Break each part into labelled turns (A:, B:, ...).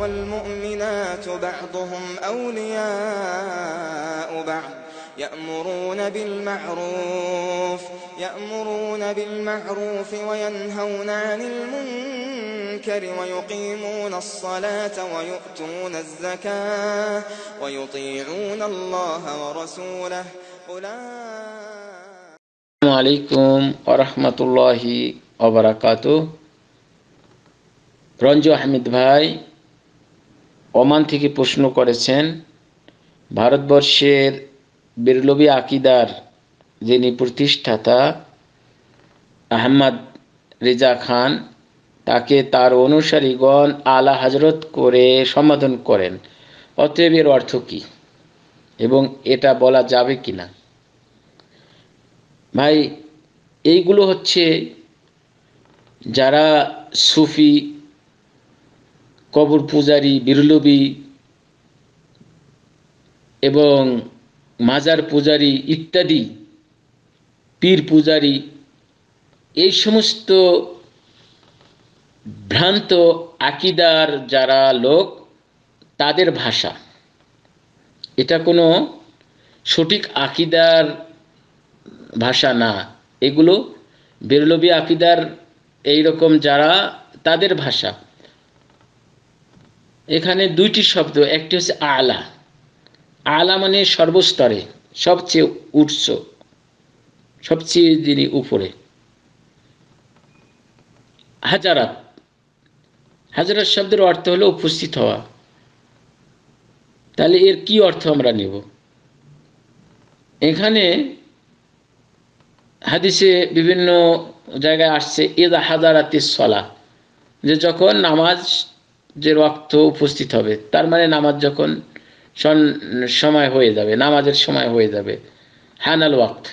A: والمؤمنات بعضهم أولياء بعض يأمرون بالمعروف يأمرون بالمعروف وينهون عن المنكر ويقيمون الصلاة ويؤتون الزكاة ويطيعون الله ورسوله أولئك السلام عليكم ورحمة الله وبركاته رنجو أحمد بهاي Oman থেকে প্রশ্ন করেছেন ভারতবর্ষের বিরলবী আকিদার যিনি প্রতিষ্ঠাতা আহমদ রেজা খান তাকে তার অনুসারীগণ আলা হাজরত করে সমাধান করেন অতএব এর অর্থ কী এবং এটা বলা যাবে কি না ভাই এইগুলো হচ্ছে যারা সুফি কবর পূজারি বিরলবী এবং মাজার পূজারি ইত্যাদি পীর পূজারি এই সমস্ত ভ্রান্ত আকিদার যারা লোক তাদের ভাষা এটা কোনো সঠিক আকিদার ভাষা না এগুলো বেরলবি আকিদার এই রকম যারা তাদের ভাষা এখানে দুইটি শব্দ একটি হচ্ছে আলা আলা মানে সর্বস্তরে সবচেয়ে উৎস সবচেয়ে যিনি উপরে হাজারাত হাজারাত শব্দের অর্থ হলো উপস্থিত হওয়া তাহলে এর কি অর্থ আমরা নেব এখানে হাদিসে বিভিন্ন জায়গায় আসছে এদা হাজারাতের সলা যে যখন নামাজ যে রক্ত উপস্থিত হবে তার মানে নামাজ যখন সময় হয়ে যাবে নামাজের সময় হয়ে যাবে হানাল ওয়াক্ত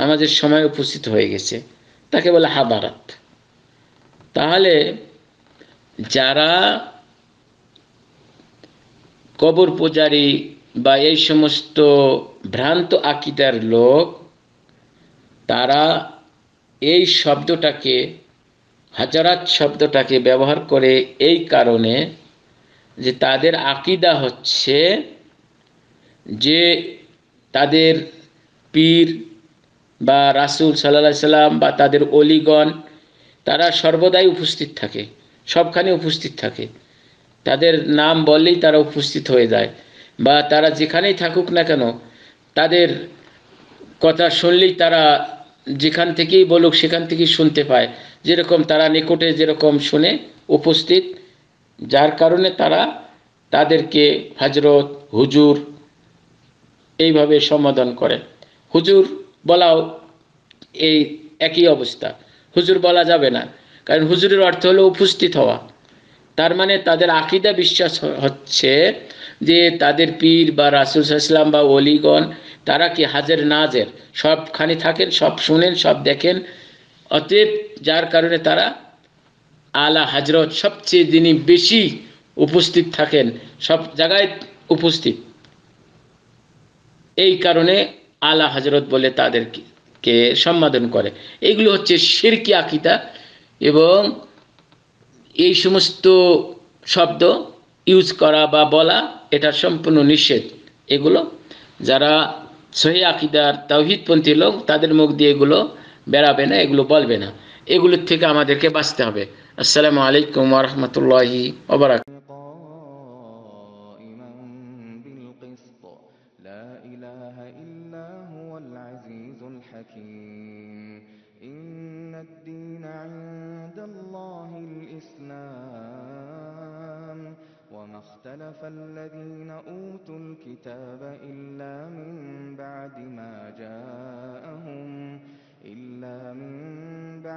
A: নামাজের সময় উপস্থিত হয়ে গেছে তাকে বলে হাবারাত তাহলে যারা কবর পূজারি বা এই সমস্ত ভ্রান্ত আকিদার লোক তারা এই শব্দটাকে হাজারাত শব্দটাকে ব্যবহার করে এই কারণে যে তাদের আকিদা হচ্ছে যে তাদের পীর বা রাসুল সাল্লা সাল্লাম বা তাদের অলিগণ তারা সর্বদাই উপস্থিত থাকে সবখানে উপস্থিত থাকে তাদের নাম বললেই তারা উপস্থিত হয়ে যায় বা তারা যেখানেই থাকুক না কেন তাদের কথা শুনলেই তারা যেখান থেকেই বলুক সেখান থেকেই শুনতে পায় যেরকম তারা নিকটে যেরকম শুনে উপস্থিত যার কারণে তারা তাদেরকে হজরত হুজুর এইভাবে সম্বোধন করে হুজুর বলাও এই একই অবস্থা হুজুর বলা যাবে না কারণ হুজুরের অর্থ হলো উপস্থিত হওয়া তার মানে তাদের আকিদা বিশ্বাস হচ্ছে যে তাদের পীর বা রাসুল ইসলাম বা অলিগণ তারা কি হাজের নাজের সবখানে থাকেন সব শুনেন সব দেখেন অতএব যার কারণে তারা আলা হাজরত সবচেয়ে যিনি বেশি উপস্থিত থাকেন সব জায়গায় উপস্থিত এই কারণে আলা হাজরত বলে তাদেরকে সম্মাদন করে এগুলো হচ্ছে শিরকি আকিতা এবং এই সমস্ত শব্দ ইউজ করা বা বলা এটা সম্পূর্ণ নিষেধ এগুলো যারা সহি আকিদার তাওহিদপন্থী লোক তাদের মুখ দিয়ে এগুলো বেড়াবে না এগুলো বলবে না এগুলোর থেকে আমাদেরকে বাঁচতে হবে আসসালামু আলাইকুম ওরহমতুল্লাহি ওবরাক إن الدين عند الله الإسلام وما اختلف الذين أوتوا الكتاب إلا من بعد ما جاءهم إلا من بعد